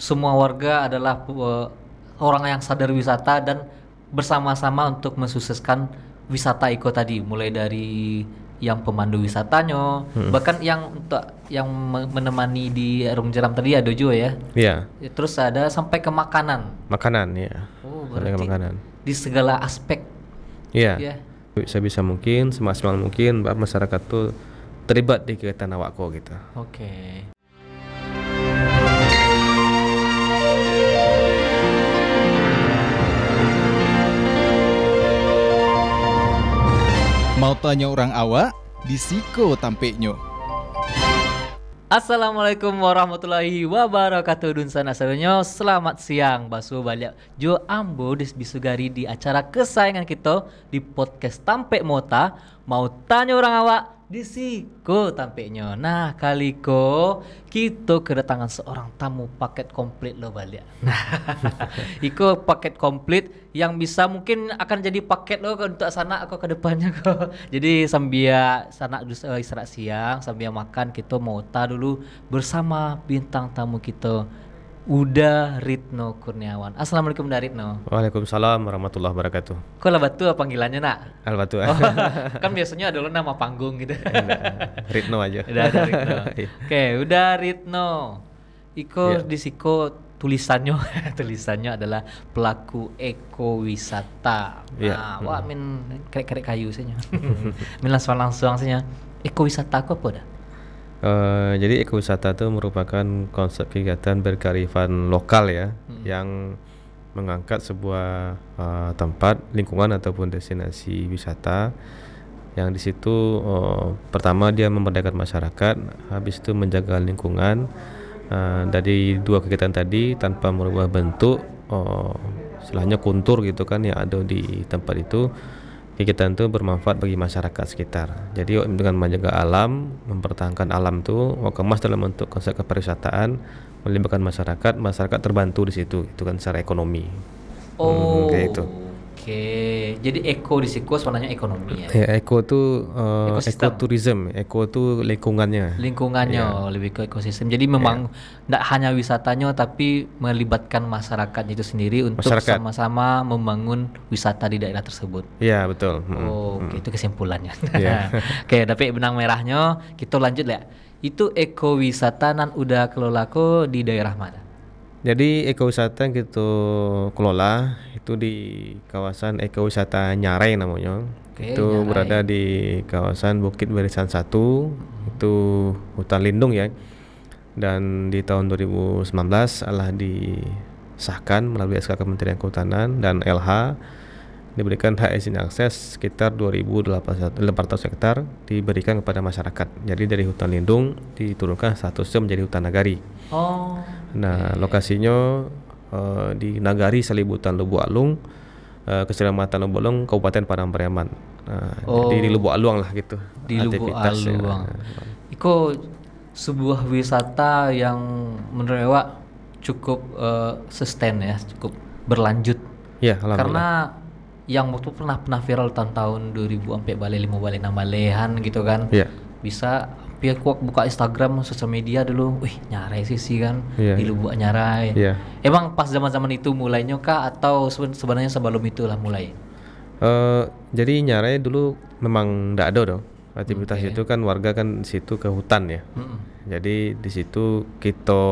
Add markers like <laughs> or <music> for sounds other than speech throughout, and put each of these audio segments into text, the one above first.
semua warga adalah uh, orang yang sadar wisata dan bersama-sama untuk mensukseskan wisata Iko tadi mulai dari yang pemandu wisatanya hmm. bahkan yang untuk yang menemani di Rum Jeram tadi ada juga ya. Iya. Yeah. Terus ada sampai ke makanan. Makanan ya. Oh, berarti sampai ke makanan. Di segala aspek. Iya. Yeah. Yeah. Sebisa mungkin semaksimal mungkin masyarakat tuh terlibat di kegiatan awakku gitu. Oke. Okay. Mau tanya orang awak, disiko tampeknyo. Assalamualaikum warahmatullahi wabarakatuh Dun sana Selamat siang Basu balik Jo Ambo Disbisugari di acara kesayangan kita Di podcast tampek Mota Mau tanya orang awak disiko tampaknya Nah, kali ko kita kedatangan seorang tamu paket komplit lo balik. Nah, <laughs> iko paket komplit yang bisa mungkin akan jadi paket lo untuk sana aku ke depannya kok. <laughs> Jadi sambil sana uh, eh, istirahat siang, sambil makan kita mau ta dulu bersama bintang tamu kita Uda Ritno Kurniawan. Assalamualaikum dari Ritno. Waalaikumsalam warahmatullahi wabarakatuh. Kok batu panggilannya nak? Albatu. Oh, <laughs> kan biasanya adalah nama panggung gitu. Iya, Ritno aja. Udah Ritno. Oke, okay, Uda Ritno. Iko yeah. di Siko tulisannya <laughs> tulisannya adalah pelaku ekowisata. Iya. Nah, wah hmm. min kerek-kerek kayu saja. <laughs> min langsung langsung saja. Ekowisata kok apa dah? Eh, jadi ekowisata itu merupakan konsep kegiatan berkarifan lokal ya, hmm. yang mengangkat sebuah uh, tempat, lingkungan ataupun destinasi wisata yang di situ uh, pertama dia memberdayakan masyarakat, habis itu menjaga lingkungan. Uh, dari dua kegiatan tadi tanpa merubah bentuk, uh, setelahnya kontur gitu kan yang ada di tempat itu kegiatan itu bermanfaat bagi masyarakat sekitar. Jadi dengan menjaga alam, mempertahankan alam itu emas dalam bentuk konsep kepariwisataan melibatkan masyarakat, masyarakat terbantu di situ, itu kan secara ekonomi. Oh, hmm, kayak itu. Oh. Oke, jadi eko di situ warnanya ekonomi ya. Yeah, eko tuh eh, uh, ekoturism, eko itu lingkungannya. Lingkungannya yeah. Oh, lebih ke ekosistem. Jadi memang tidak ya. yeah. hanya wisatanya tapi melibatkan masyarakat itu sendiri untuk sama-sama membangun wisata di daerah tersebut. Iya, betul. Mm. Oh, okay. Oke, hmm. itu kesimpulannya. <laughs> Yeah. <laughs> oke, tapi benang merahnya kita lanjut ya. Itu ekowisata nan udah kelolako di daerah mana? Jadi ekowisata yang kita kelola itu di kawasan ekowisata Nyare, namanya. Oke, itu Nyarai. berada di kawasan Bukit Barisan 1, hmm. itu hutan lindung ya. Dan di tahun 2019 Allah disahkan melalui SK Kementerian Kehutanan dan LH diberikan hak izin akses sekitar 2.800 hektar diberikan kepada masyarakat. Jadi dari hutan lindung diturunkan statusnya menjadi hutan nagari. Oh. Nah, lokasinya uh, di Nagari Salibutan Lubuk Alung, uh, eh, Kecamatan Lebu Alung, Kabupaten Padang Pariaman. Nah, oh. Jadi di oh. Lubuk Alung lah gitu. Di Lebu Alung. Ya. Nah, Iko sebuah wisata yang menurut cukup uh, sustain ya, cukup berlanjut. Ya, Karena yang waktu pernah pernah viral tahun-tahun 2000 sampai balik lima balik enam balehan gitu kan. Ya. Bisa tapi aku buka Instagram sosial media dulu wih nyarai sih sih kan yeah. dulu buat nyarai yeah. emang pas zaman zaman itu mulainya kah atau sebenarnya sebelum itu lah mulai uh, jadi nyarai dulu memang tidak ada dong aktivitas okay. itu kan warga kan situ ke hutan ya mm -mm. jadi di situ kita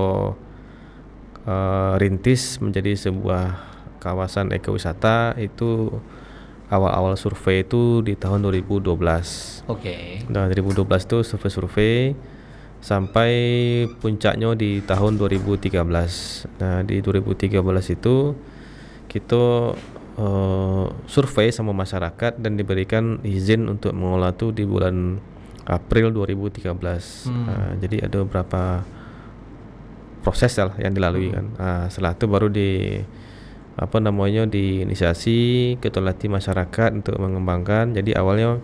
uh, rintis menjadi sebuah kawasan ekowisata itu awal-awal survei itu di tahun 2012. Oke. Okay. Nah, 2012 itu survei-survei sampai puncaknya di tahun 2013. Nah, di 2013 itu kita uh, survei sama masyarakat dan diberikan izin untuk mengolah itu di bulan April 2013. Hmm. Nah, jadi ada beberapa proses lah yang dilalui hmm. kan. Nah, setelah itu baru di apa namanya diinisiasi ketolati masyarakat untuk mengembangkan jadi awalnya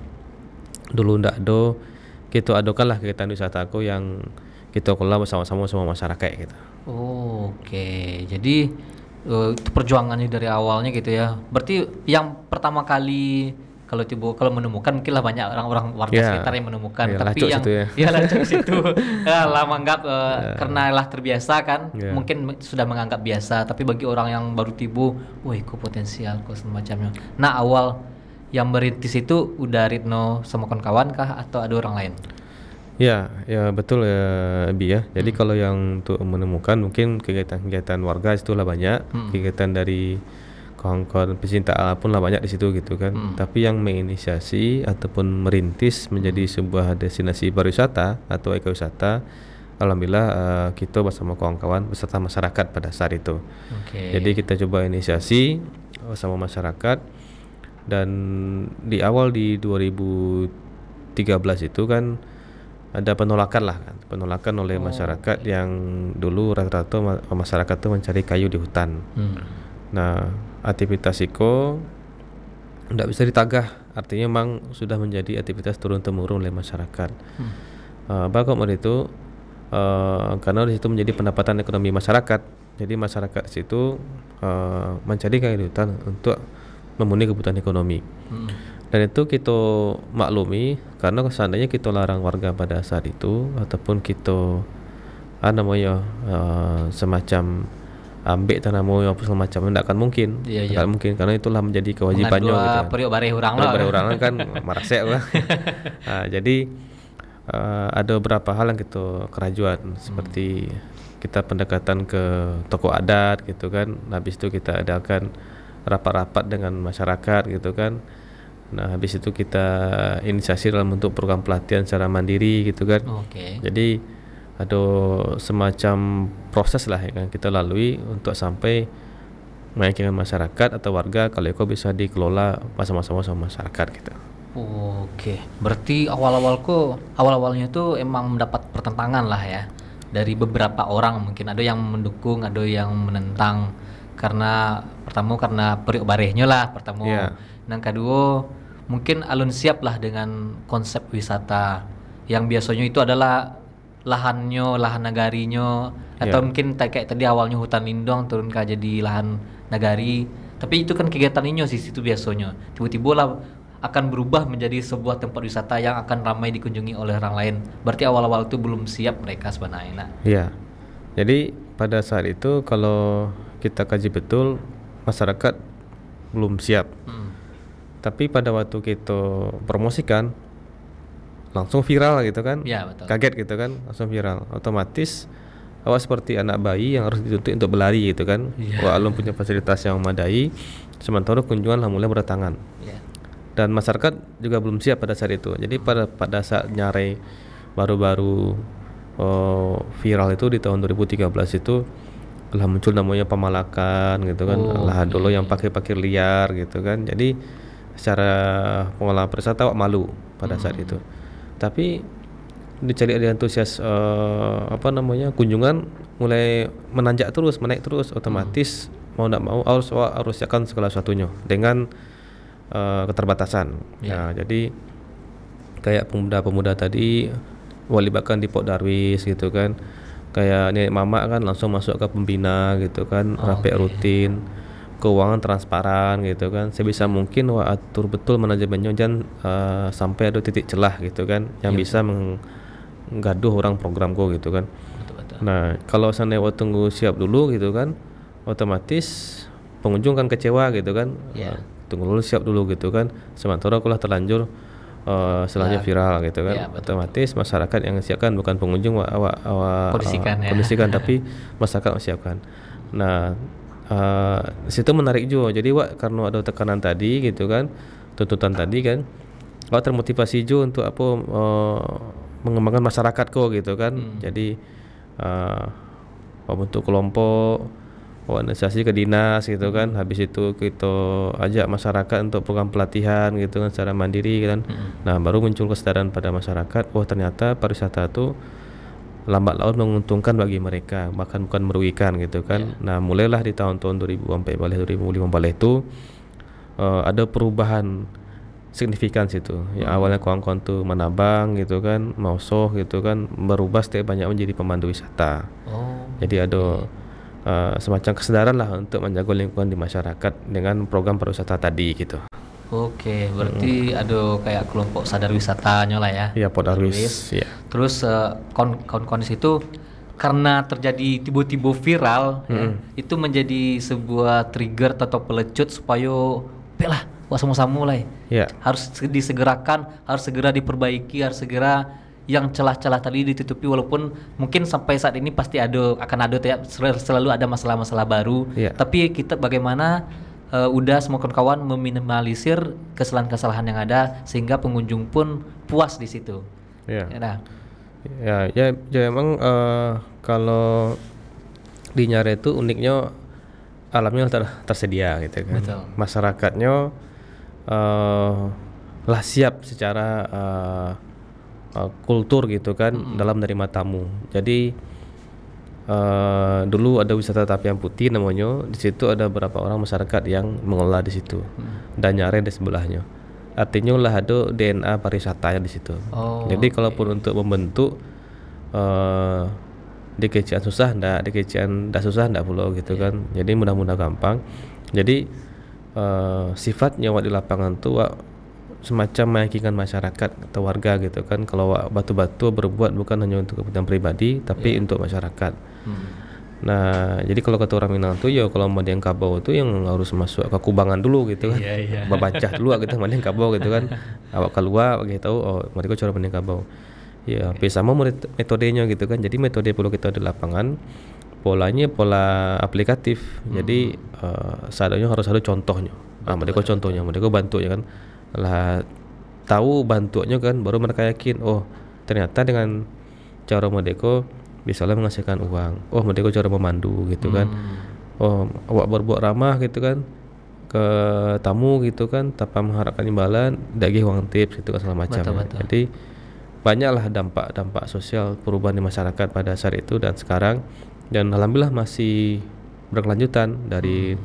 dulu ndak do kita adokan lah kegiatan wisata aku yang kita kelola bersama-sama sama masyarakat gitu. Oh, Oke, okay. jadi uh, eh, itu perjuangannya dari awalnya gitu ya. Berarti yang pertama kali kalau coba kalau menemukan mungkinlah banyak orang-orang warga yeah. sekitar yang menemukan yeah, tapi yang ya, ya <laughs> situ lah menganggap uh, yeah. karena lah terbiasa kan yeah. mungkin sudah menganggap biasa tapi bagi orang yang baru tibu wah kok potensial kok semacamnya nah awal yang merintis itu udah Ritno sama kawan-kawan kah atau ada orang lain Ya, ya betul ya Bi ya. Jadi hmm. kalau yang untuk menemukan mungkin kegiatan-kegiatan warga itulah banyak, hmm. kegiatan dari kawan-kawan pecinta alam pun lah banyak di situ gitu kan. Hmm. Tapi yang menginisiasi ataupun merintis menjadi sebuah destinasi pariwisata atau ekowisata, alhamdulillah uh, kita bersama kawan-kawan beserta masyarakat pada saat itu. Okay. Jadi kita coba inisiasi bersama masyarakat dan di awal di 2013 itu kan ada penolakan lah kan penolakan oleh oh. masyarakat yang dulu rata-rata masyarakat itu mencari kayu di hutan. Hmm. Nah aktivitas iko tidak bisa ditagah artinya memang sudah menjadi aktivitas turun temurun oleh masyarakat hmm. uh, eh, bagaimana itu uh, karena di situ menjadi pendapatan ekonomi masyarakat jadi masyarakat situ uh, mencari kehidupan untuk memenuhi kebutuhan ekonomi hmm. dan itu kita maklumi karena seandainya kita larang warga pada saat itu ataupun kita ah namanya uh, semacam ambek tanamu apa segala macam tidak akan mungkin iya, tidak iya. mungkin karena itulah menjadi kewajibannya gitu gitu periuk bareh urang lah bareh urang kan <laughs> marasek lah nah, <laughs> jadi uh, ada beberapa hal yang gitu kerajuan hmm. seperti hmm. kita pendekatan ke toko adat gitu kan habis itu kita adakan rapat-rapat dengan masyarakat gitu kan nah habis itu kita inisiasi dalam bentuk program pelatihan secara mandiri gitu kan okay. jadi ada semacam proses lah yang kita lalui untuk sampai meyakinkan masyarakat atau warga kalau Eko bisa dikelola sama-sama sama masyarakat gitu. Oke, berarti awal-awalku awal-awalnya itu emang mendapat pertentangan lah ya dari beberapa orang mungkin ada yang mendukung, ada yang menentang karena pertama karena periuk barehnya lah pertama. Yeah. Nang kedua mungkin alun siap lah dengan konsep wisata yang biasanya itu adalah lahannya, lahan nagarinya atau yeah. mungkin kayak tadi awalnya hutan lindung turun ke jadi lahan nagari. Tapi itu kan kegiatan inyo sih situ biasanya. Tiba-tiba lah akan berubah menjadi sebuah tempat wisata yang akan ramai dikunjungi oleh orang lain. Berarti awal-awal itu belum siap mereka sebenarnya. Iya. Jadi pada saat itu kalau kita kaji betul masyarakat belum siap. Hmm. Tapi pada waktu kita promosikan langsung viral gitu kan ya, betul. kaget gitu kan langsung viral otomatis awak seperti anak bayi yang harus dituntut untuk berlari gitu kan ya. belum punya fasilitas yang memadai sementara kunjungan mulai berdatangan ya. dan masyarakat juga belum siap pada saat itu jadi pada pada saat nyare baru-baru oh, viral itu di tahun 2013 itu telah muncul namanya pemalakan gitu kan oh, lah dulu yang pakai pakai liar gitu kan jadi secara pengelola perwisata malu pada hmm. saat itu tapi dicari ada antusias uh, apa namanya kunjungan mulai menanjak terus menaik terus otomatis hmm. mau tidak mau harus harus siapkan segala sesuatunya dengan uh, keterbatasan yeah. nah, jadi kayak pemuda-pemuda tadi wali bahkan di Pok Darwis gitu kan kayak nenek mama kan langsung masuk ke pembina gitu kan oh, rapi okay. rutin keuangan transparan gitu kan sebisa mungkin wah atur betul manajemennya jangan uh, eh, sampai ada titik celah gitu kan yang yep. Iya. bisa menggaduh orang programku gitu kan betul, betul. nah kalau sana wa tunggu siap dulu gitu kan otomatis pengunjung kan kecewa gitu kan yeah. Iya. tunggu dulu siap dulu gitu kan sementara aku lah terlanjur uh, eh, setelahnya iya. viral gitu kan ya, otomatis masyarakat yang siapkan bukan pengunjung awak awak kondisikan, awa, eh, ya. kondisikan tapi <laughs> masyarakat siapkan nah uh, situ menarik juga jadi wak karena ada tekanan tadi gitu kan tuntutan tadi kan wak termotivasi juga untuk apa uh, mengembangkan masyarakat kok gitu kan hmm. jadi uh, eh, untuk kelompok organisasi ke dinas gitu hmm. kan habis itu kita ajak masyarakat untuk program pelatihan gitu kan secara mandiri kan hmm. nah baru muncul kesadaran pada masyarakat wah oh, ternyata pariwisata itu lambat laun menguntungkan bagi mereka bahkan bukan merugikan gitu kan yeah. nah mulailah di tahun-tahun 2004 balik 2005 balik itu uh, ada perubahan signifikan situ ya, hmm. yang awalnya kawan-kawan tuh menabang gitu kan mau mausoh gitu kan berubah setiap banyak menjadi pemandu wisata oh. jadi ada uh, semacam kesadaran lah untuk menjaga lingkungan di masyarakat dengan program pariwisata tadi gitu Oke, berarti hmm. ada kayak kelompok sadar wisatanya lah ya. Iya, podarwis. Iya. Terus uh, kon kon konis itu karena terjadi tiba-tiba viral, hmm. ya, itu menjadi sebuah trigger atau pelecut supaya pelah wah sama-sama ya. mulai. Iya. Harus disegerakan, harus segera diperbaiki, harus segera yang celah-celah tadi ditutupi walaupun mungkin sampai saat ini pasti ada akan ada tiap ya, selalu ada masalah-masalah baru. Yeah. Tapi kita bagaimana uh, udah semua kawan-kawan meminimalisir kesalahan-kesalahan yang ada sehingga pengunjung pun puas di situ. Yeah. Ya, nah, ya, ya, ya emang uh, kalau di Nyare itu uniknya alamnya ter tersedia gitu kan. Betul. Masyarakatnya uh, lah siap secara uh, uh, kultur gitu kan mm -hmm. dalam menerima tamu. Jadi uh, dulu ada wisata tapian putih namanya di situ ada beberapa orang masyarakat yang mengelola di situ hmm. dan nyare di sebelahnya artinya lah ada DNA pariwisata yang di situ oh, jadi okay. kalaupun untuk membentuk uh, di susah ndak di ndak susah ndak pulau gitu yeah. kan jadi mudah-mudahan gampang jadi uh, sifat nyawa di lapangan tuh wak, semacam meyakinkan masyarakat atau warga gitu kan kalau batu-batu berbuat bukan hanya untuk kepentingan pribadi tapi yeah. untuk masyarakat Nah, jadi kalau kata orang minang tuh ya kalau yang Kabau tuh yang harus masuk ke Kubangan dulu gitu kan. Yeah, yeah. a dulu gitu yang Kabau gitu kan. Awak keluar bagi tahu oh mereka cara Madang Kabau. Ya, hampir sama metodenya gitu kan. Jadi metode perlu kita di lapangan polanya pola aplikatif. Hmm. Jadi uh, eh, seadanya harus ada contohnya. Nah, mereka contohnya, mereka bantu ya kan. Lah tahu bantuannya kan baru mereka yakin oh ternyata dengan cara Madeko misalnya menghasilkan uang oh mereka cara memandu gitu kan hmm. oh awak berbuat ramah gitu kan ke tamu gitu kan tanpa mengharapkan imbalan daging uang tips gitu kan segala macam ya. betul, ya. betul. jadi banyaklah dampak-dampak sosial perubahan di masyarakat pada saat itu dan sekarang dan alhamdulillah masih berkelanjutan dari hmm.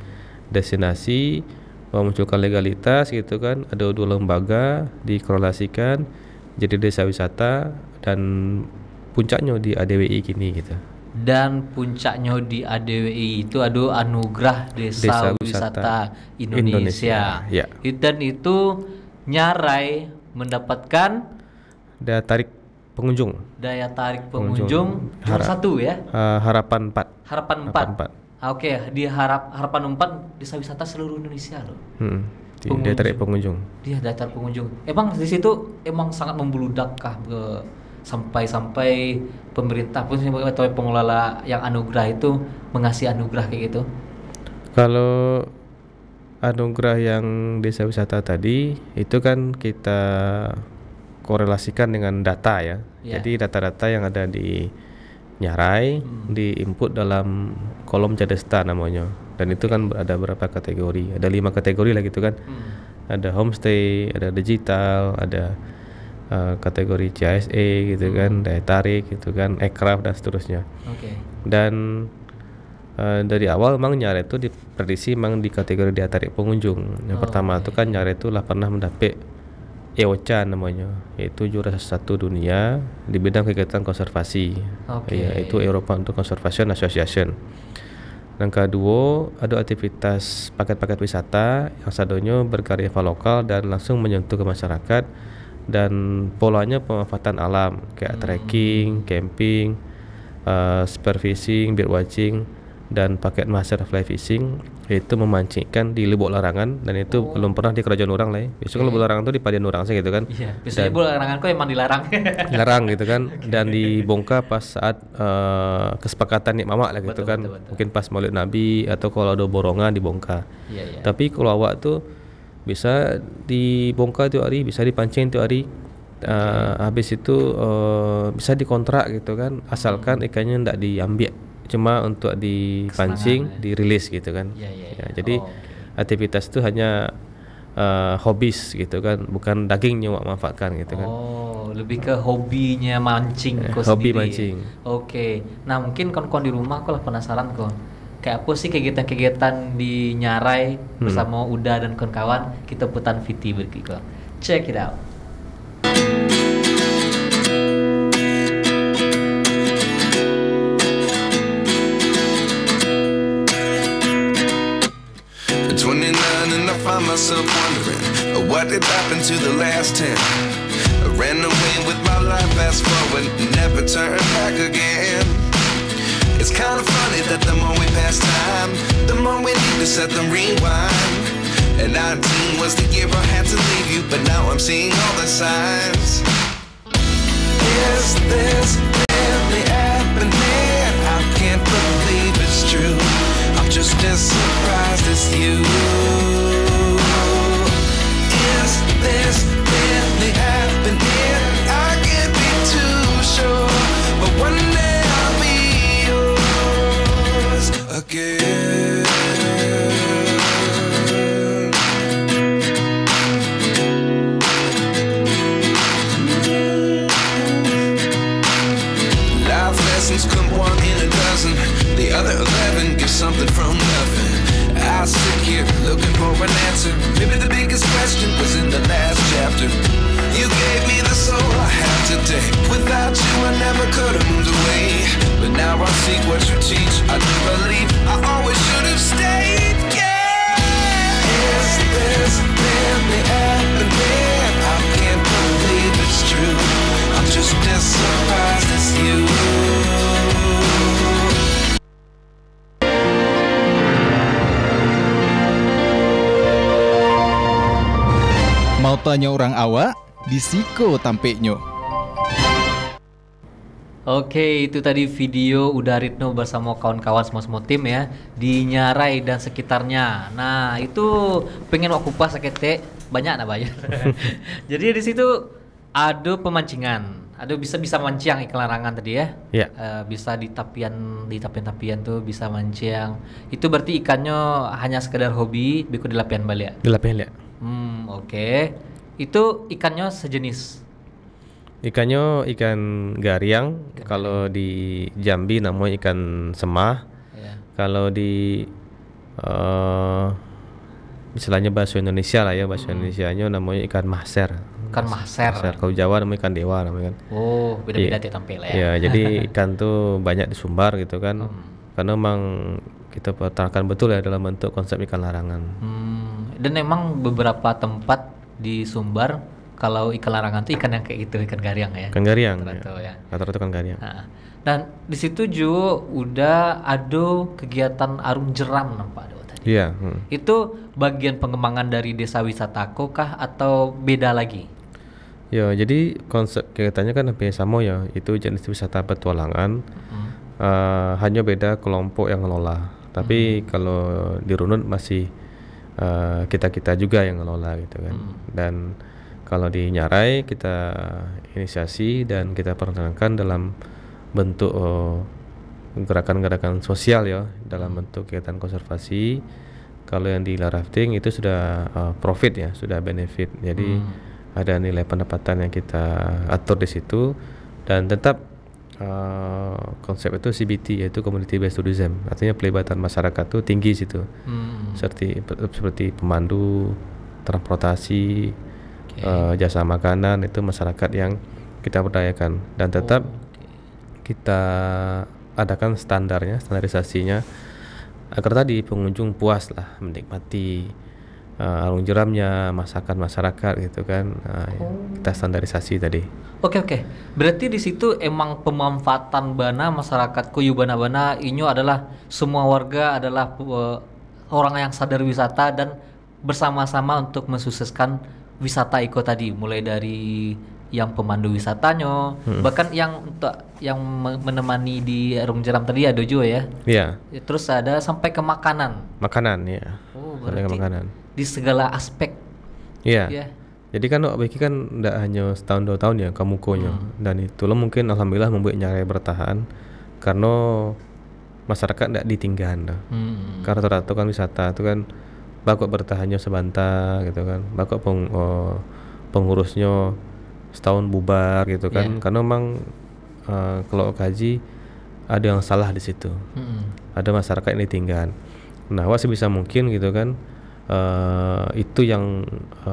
destinasi memunculkan legalitas gitu kan ada dua lembaga dikorelasikan jadi desa wisata dan puncaknya di ADWI kini gitu dan puncaknya di ADWI itu aduh anugerah desa, desa wisata, wisata Indonesia, Indonesia. Ya. dan itu nyarai mendapatkan daya tarik pengunjung daya tarik pengunjung, pengunjung satu ya uh, harapan empat. harapan empat. Ah, oke okay. di harap harapan empat desa wisata seluruh Indonesia loh hmm pengunjung. daya tarik pengunjung. Dia daya tarik pengunjung. Emang di situ emang sangat membludak kah ke sampai-sampai pemerintah pun atau pengelola yang anugerah itu mengasih anugerah kayak gitu kalau anugerah yang desa wisata tadi itu kan kita korelasikan dengan data ya. Yeah. Jadi data-data yang ada di Nyarai hmm. input dalam kolom Cadesta namanya. Dan itu kan ada berapa kategori? Ada lima kategori lah gitu kan. Hmm. Ada homestay, ada digital, ada Eh, kategori CSE gitu hmm. kan daya tarik gitu kan aircraft dan seterusnya okay. dan Uh, dari awal memang nyare itu diprediksi memang di kategori daya tarik pengunjung. Yang oh, pertama okay. itu kan nyare itu lah pernah mendapat EOCA namanya, yaitu juara satu dunia di bidang kegiatan konservasi, okay. yaitu Eropa untuk Conservation Association. Dan kedua, ada aktivitas paket-paket wisata yang sadonya berkarya lokal dan langsung menyentuh ke masyarakat dan polanya pemanfaatan alam kayak hmm. trekking, camping, uh, eh, spear fishing, bird watching dan paket master fly fishing itu memancingkan di Lebok Larangan dan itu oh. belum pernah di kerajaan orang lah ya. Biasanya kalau Larangan itu di Padian orang sih gitu kan. Iya, biasanya Lebok Larangan kok emang dilarang. <laughs> dilarang gitu kan okay. dan dibongkar pas saat uh, kesepakatan nih mama lah gitu betul, kan. Betul, betul. Mungkin pas Maulid Nabi atau kalau ada borongan dibongkar. Iya, iya. Tapi kalau awak tuh bisa dibongkar tiap hari bisa dipancing tiap hari uh, habis itu uh, bisa dikontrak gitu kan asalkan hmm. ikannya tidak diambil cuma untuk dipancing ya. dirilis gitu kan ya, ya, ya. ya jadi oh, okay. aktivitas itu hanya uh, hobis gitu kan bukan dagingnya yang manfaatkan gitu kan oh lebih ke hobinya mancing Eh, hobi sendiri. mancing oke okay. nah mungkin kawan-kawan di rumah kok lah penasaran kok kayak apa sih kegiatan-kegiatan di Nyarai hmm. bersama Uda dan kawan-kawan kita putan Viti berikut. Check it out. myself wondering uh, what did happen to the last 10 I ran away with my life fast forward never turn back again It's kind of funny that the more we pass time, the more we need to set the rewind. And 19 was the year I had to leave you, but now I'm seeing all the signs. Is this really happening? I can't believe it's true. I'm just as surprised as you. Is this really happening? I can't be too sure, but one day. again. Risiko tampeknya. Oke, itu tadi video udah Ritno bersama kawan-kawan semua-semua tim ya di Nyarai dan sekitarnya. Nah, itu pengen aku pas sakit banyak nah bayar. <laughs> Jadi di situ ada pemancingan. Ada bisa bisa mancing ikan larangan tadi ya. Yeah. Ya. E, bisa di tapian di tapian-tapian tuh bisa mancing. Itu berarti ikannya hanya sekedar hobi, bikin di lapian balik ya. Di lapian ya. Hmm, oke. Okay itu ikannya sejenis ikannya ikan gariang ikan kalau di Jambi namanya ikan semah ya. kalau di uh, istilahnya bahasa Indonesia lah ya bahasa hmm. nya namanya ikan mahser ikan mahser. mahser. Kalau Jawa namanya ikan dewa namanya kan. Oh, beda-beda ya, tampil ya. Ya, jadi <laughs> ikan tuh banyak di Sumbar gitu kan. Hmm. Karena memang kita petakan betul ya dalam bentuk konsep ikan larangan. Hmm. Dan memang beberapa tempat di Sumbar kalau ikan larangan itu ikan yang kayak gitu ikan gariang ya ikan gariang rata-rata ya, ya. rata ikan gariang nah, dan di situ juga udah ada kegiatan arung jeram nampak Iya. hmm. Itu bagian pengembangan dari desa wisata kah atau beda lagi? Ya, jadi konsep kegiatannya kan hampir sama ya. Itu jenis wisata petualangan. Hmm. Uh, hanya beda kelompok yang ngelola. Tapi hmm. kalau di Runut masih Eh, kita kita juga yang ngelola gitu kan hmm. dan kalau di Nyarai kita inisiasi dan kita perkenalkan dalam bentuk eh, gerakan-gerakan uh, sosial ya dalam hmm. bentuk kegiatan konservasi kalau yang di rafting itu sudah uh, profit ya sudah benefit jadi hmm. ada nilai pendapatan yang kita atur di situ dan tetap Eh, konsep itu CBT yaitu community based tourism artinya pelibatan masyarakat itu tinggi situ hmm. seperti seperti pemandu transportasi okay. uh, eh, jasa makanan itu masyarakat yang kita berdayakan dan tetap oh, okay. kita adakan standarnya standarisasinya agar tadi pengunjung puas lah menikmati uh, arung jeramnya, masakan masyarakat gitu kan. Uh, oh. Kita standarisasi tadi. Oke okay, oke. Okay. Berarti di situ emang pemanfaatan bana masyarakat Kuyu Bana bana Inyo adalah semua warga adalah uh, orang yang sadar wisata dan bersama-sama untuk mensukseskan wisata Iko tadi mulai dari yang pemandu wisatanya hmm. bahkan yang untuk yang menemani di Arung Jeram tadi ada juga ya. Iya. Terus ada sampai ke makanan. Makanan ya. Oh, berarti. makanan di segala aspek. Iya. Yeah. Yeah. Jadi kan Obeki kan tidak hanya setahun dua tahun ya konyol hmm. dan itulah mungkin alhamdulillah membuat nyari bertahan karena masyarakat tidak ditinggalkan. hmm. karena rata kan wisata itu kan bakok bertahannya sebentar gitu kan bakok peng, oh, pengurusnya setahun bubar gitu kan yeah. karena memang uh, kalau kaji ada yang salah di situ hmm. ada masyarakat yang ditinggalkan. nah wah sebisa mungkin gitu kan uh, itu yang uh,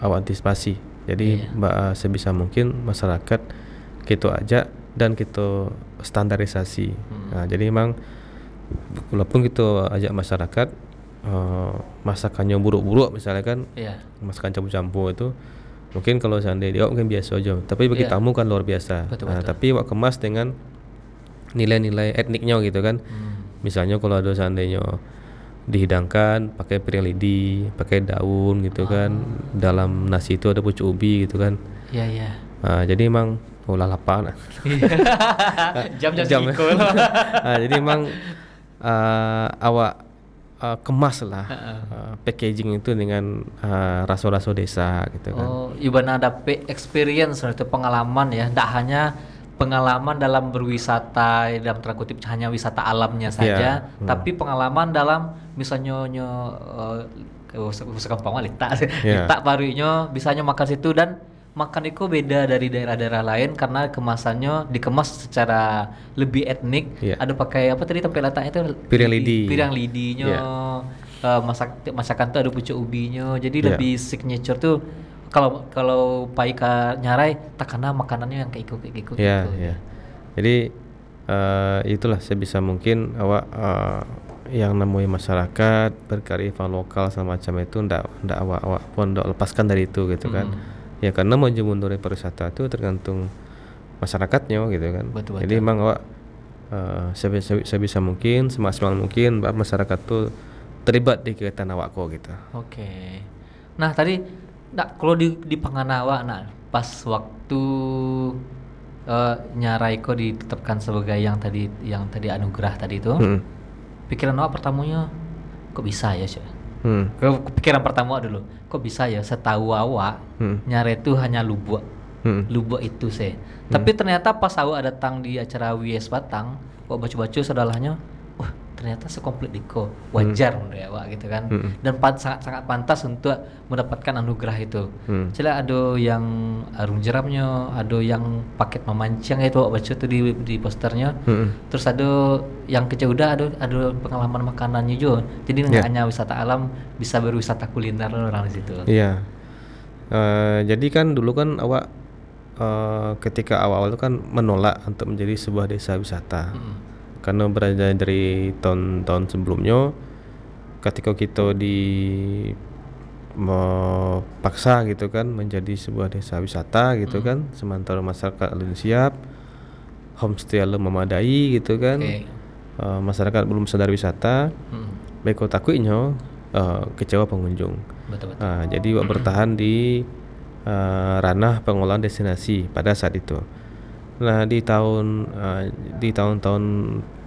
eh, awal antisipasi jadi yeah. Iya. sebisa mungkin masyarakat kita gitu ajak dan kita gitu standarisasi hmm. nah, jadi memang walaupun kita gitu ajak masyarakat uh, masakannya buruk-buruk misalnya kan yeah. masakan campur-campur itu mungkin kalau seandainya dia oh, mungkin biasa aja tapi bagi yeah. tamu kan luar biasa betul, nah, tapi wak kemas dengan nilai-nilai etniknya gitu kan hmm. misalnya kalau ada seandainya dihidangkan pakai piring lidi, pakai daun gitu kan. oh. kan. Dalam nasi itu ada pucuk ubi gitu kan. Iya, iya. Nah, jadi emang oh lapar. <laughs> Jam-jam jam. nah, <laughs> jadi emang uh, awak uh, kemas lah uh -uh. Uh, packaging itu dengan raso ah, raso-raso desa gitu oh, kan. Oh, ibarat ada experience itu pengalaman ya, tidak hanya pengalaman dalam berwisata dalam tanda kutip hanya wisata alamnya saja, yeah. hmm. tapi pengalaman dalam misalnya nyo uh, eh, usah kampung tak yeah. <laughs> tak parunya bisanya makan situ dan makan itu beda dari daerah-daerah lain karena kemasannya dikemas secara lebih etnik. Yeah. Ada pakai apa tadi tempe letaknya itu pirang lidi. Pirang lidinya. Yeah. Uh, masak masakan tuh ada pucuk ubinya. Jadi yeah. lebih signature tuh kalau kalau Pak Ika nyarai kena makanannya yang keikut-keikut gitu. Iya, yeah, gitu. Yeah. Jadi uh, itulah sebisa mungkin awak uh, yang nemui masyarakat berkarifan lokal semacam itu ndak ndak awak awak pun ndak lepaskan dari itu gitu kan. Hmm. Ya karena mau maju mundurnya pariwisata itu tergantung masyarakatnya gitu kan. Betul, betul. Jadi emang awak uh, eh, sebisa, sebisa mungkin semaksimal mungkin masyarakat tuh terlibat di kegiatan awak kok gitu. Oke. Okay. Nah, tadi nah, kalau di di Panganawa nah pas waktu uh, eh, Nyaraiko ditetapkan sebagai yang tadi yang tadi anugerah tadi itu hmm. pikiran awak pertamanya kok bisa ya sih hmm. pikiran pertama dulu kok bisa ya setahu awak hmm. nyare itu hanya lubuk hmm. lubuk itu sih hmm. tapi ternyata pas awak datang di acara Wies Batang kok baca-baca sedalahnya ternyata sekomplit Diko hmm. wajar hmm. menurut awak gitu kan hmm. dan pan, sangat sangat pantas untuk mendapatkan anugerah itu hmm. Cila ada yang arung jeramnya ada yang paket memancing itu awak baca tuh di, di posternya hmm. terus ada yang kecil udah ada ada pengalaman makanannya juga jadi yeah. hanya wisata alam bisa berwisata kuliner orang di situ iya yeah. uh, jadi kan dulu kan awak uh, eh, ketika awal-awal itu kan menolak untuk menjadi sebuah desa wisata hmm karena berada dari tahun-tahun sebelumnya ketika kita di paksa gitu kan menjadi sebuah desa wisata gitu hmm. kan sementara masyarakat belum siap homestay belum memadai gitu kan okay. uh, eh, masyarakat belum sadar wisata hmm. baik takutnya uh, eh, kecewa pengunjung betul, betul. Uh, jadi hmm. bertahan di uh, ranah pengolahan destinasi pada saat itu nah di tahun uh, di tahun-tahun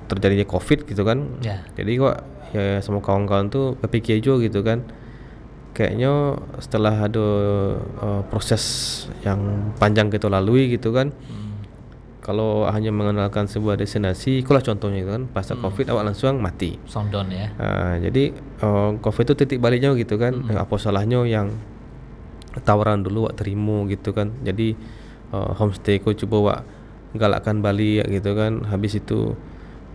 terjadinya covid gitu kan yeah. jadi kok ya sama kawan-kawan tuh kepikir juga gitu kan kayaknya setelah ada uh, proses yang panjang kita lalui gitu kan hmm. kalau hanya mengenalkan sebuah destinasi itulah contohnya gitu kan pasca hmm. covid awak langsung mati Sondon ya uh, jadi uh, covid itu titik baliknya gitu kan hmm. apa salahnya yang tawaran dulu wak terima gitu kan jadi uh, homestay ku coba wak galakkan Bali gitu kan habis itu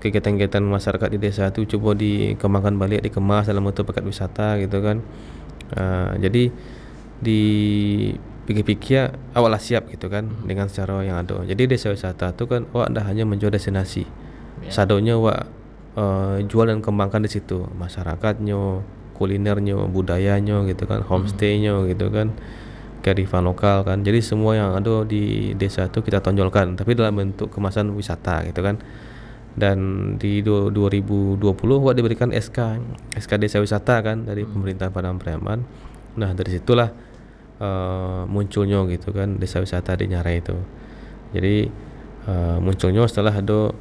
kegiatan-kegiatan masyarakat di desa itu coba dikembangkan balik dikemas dalam bentuk paket wisata gitu kan uh, jadi di pikir-pikir awalnya siap gitu kan hmm. dengan secara yang ada jadi desa wisata itu kan wah tidak hanya menjual destinasi yeah. sadonya wah eh, uh, jual dan kembangkan di situ masyarakatnya kulinernya budayanya gitu kan hmm. homestaynya hmm. gitu kan kearifan lokal kan jadi semua yang ada di desa itu kita tonjolkan tapi dalam bentuk kemasan wisata gitu kan dan di 2020 gua diberikan SK SK Desa Wisata kan dari hmm. pemerintah Padang Priaman nah dari situlah uh, munculnya gitu kan desa wisata di Nyara itu jadi uh, munculnya setelah ada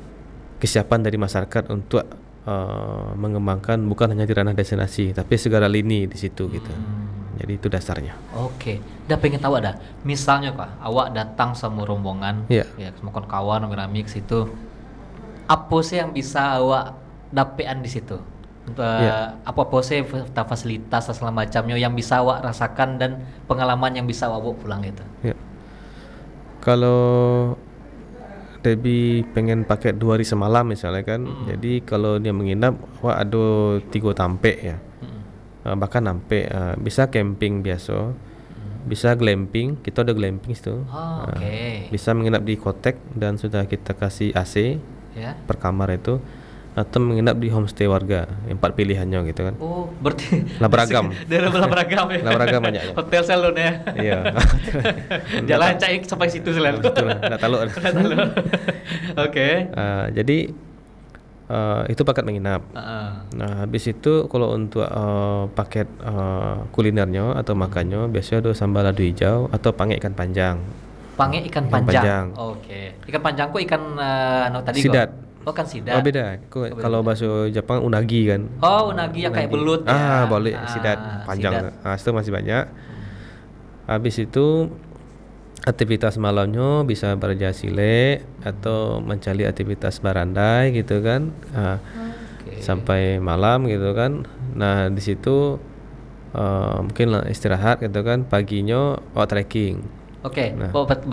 kesiapan dari masyarakat untuk uh, mengembangkan bukan hanya di ranah destinasi tapi segala lini di situ gitu hmm. jadi itu dasarnya oke okay. udah pengen tahu ada misalnya pak, awak datang sama rombongan yeah. ya sama kawan kawan ke situ apa sih yang bisa awak dapetan di situ? Ya. Eh, apa apa sih fasilitas segala macamnya yang bisa awak rasakan dan pengalaman yang bisa awak bawa pulang itu? Yeah. Kalau Debbie pengen pakai dua hari semalam misalnya kan, mm. jadi kalau dia menginap, wah ada tiga tampe ya, mm. uh, bahkan nampe, uh, eh, bisa camping biasa, mm. bisa glamping, kita ada glamping itu, oh, ah, okay. uh, bisa menginap di kotek dan sudah kita kasih AC, yeah. per kamar itu atau menginap di homestay warga empat pilihannya gitu kan oh berarti lah beragam <laughs> daerah lah beragam ya lah beragam banyak hotel salon ya iya <laughs> jalan cai sampai situ selalu nah, betul lah tidak terlalu oke eh, jadi uh, itu paket menginap uh -uh. nah habis itu kalau untuk uh, paket uh, kulinernya atau makannya biasanya ada sambal ladu hijau atau pange ikan panjang Pange ikan panjang. panjang. Oke. Okay. Ikan panjang kok ikan uh, no, tadi Sidat. Go? Oh kan sidat. Oh beda. oh, kalau bahasa Jepang unagi kan. Oh unagi, unagi. yang kayak belut. Ya. Ah ya. boleh ah, sidat panjang. Sidat. Nah, itu masih banyak. Habis itu aktivitas malamnya bisa berjasile atau mencari aktivitas barandai gitu kan. Nah, okay. Sampai malam gitu kan. Nah di situ uh, mungkin istirahat gitu kan. Paginya oh trekking. Oke, okay, nah. Oh, bat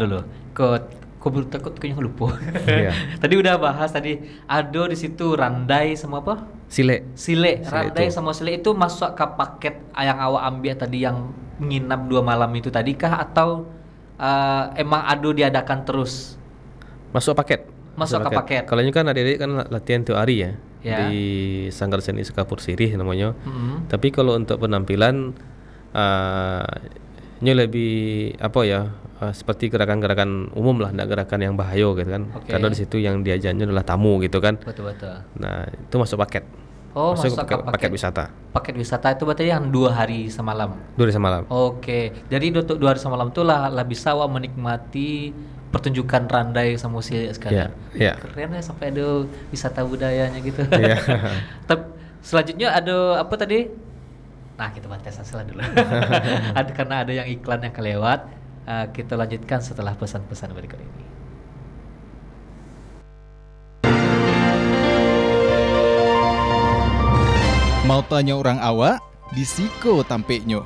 dulu. Ke kok belum takut kayaknya lupa. Iya. <laughs> tadi udah bahas tadi ado di situ randai semua apa? Sile. Sile, randai itu. sama sile itu masuk ke paket yang awak ambil tadi yang nginap dua malam itu tadi kah atau uh, emang ado diadakan terus? Masuk paket. Masuk, ke paket. Kalau ini kan adik-adik kan latihan tiap hari ya. Yeah. Di Sanggar Seni Sekapur Sirih namanya. Mm -hmm. Tapi kalau untuk penampilan eh, ini lebih apa ya eh, seperti gerakan-gerakan umum lah, tidak gerakan yang bahaya gitu kan. Okay. Karena di situ yang diajarnya adalah tamu gitu kan. Betul betul. Nah itu masuk paket. Oh masuk, masuk paket, paket, paket wisata. Paket wisata itu berarti yang dua hari semalam. Dua hari semalam. Oke, okay. jadi untuk dua hari semalam itulah sawah menikmati pertunjukan randai si sekalian. Yeah, yeah. Keren ya sampai ada wisata budayanya gitu. Yeah. <laughs> Tapi selanjutnya ada apa tadi? Nah kita tes hasilnya dulu. <laughs> karena ada yang iklan yang kelewat. Uh, kita lanjutkan setelah pesan-pesan berikut ini. Mau tanya orang awak? Disiko tampeknya.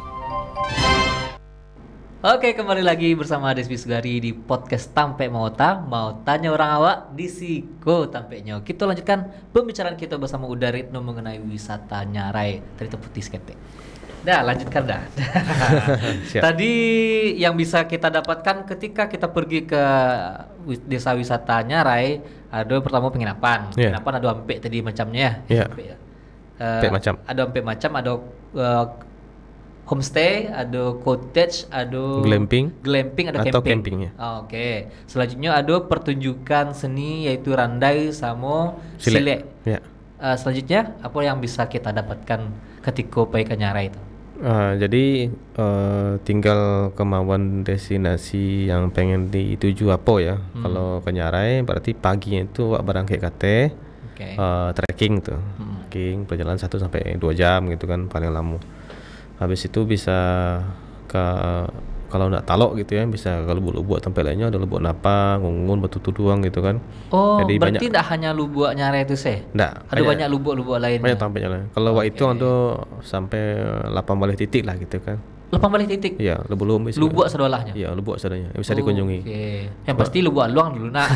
Oke, kembali lagi bersama Despi Sugari di podcast Tampe Mauta. Mau tanya orang awak di Siko Tampe Nyo. Kita lanjutkan pembicaraan kita bersama Uda Ritno mengenai wisata Nyarai Terita Putih Skete. Nah, lanjutkan dah. <laughs> Tadi yang bisa kita dapatkan ketika kita pergi ke desa wisata Nyarai, ada pertama penginapan. Yeah. Penginapan ada ampe tadi macamnya ya. Yeah. Iya. Ya. Eh, macam. Ada ampe macam, ada eh, homestay, ada cottage, ada glamping, glamping ada atau camping. camping ya. Oh, ah, Oke. Okay. Selanjutnya ada pertunjukan seni yaitu randai sama silek. silek. Ya. Uh, selanjutnya apa yang bisa kita dapatkan ketika pergi ke Nyara itu? Uh, jadi uh, tinggal kemauan destinasi yang pengen dituju apa ya. Hmm. Kalau ke Nyarai berarti paginya itu wak kayak kate okay. uh, eh, trekking tuh. Hmm. Trekking perjalanan 1 sampai 2 jam gitu kan paling lama habis itu bisa ke kalau nggak talok gitu ya bisa kalau buat lubuk tempel lainnya ada lubuk napa, ngungun, batu tuduang gitu kan. Oh, Jadi berarti tidak hanya lubuk nyare itu sih? Tidak. Ada banyak lubuk-lubuk lain. Banyak tempelnya lain. Kalau okay. itu untuk sampai delapan balik titik lah gitu kan. delapan balik titik? ya lubuk lubuk. Lubuk sedolahnya? ya lubuk sedolahnya. Bisa oh, dikunjungi. Okay. Yang pasti lubuk luang dulu nak.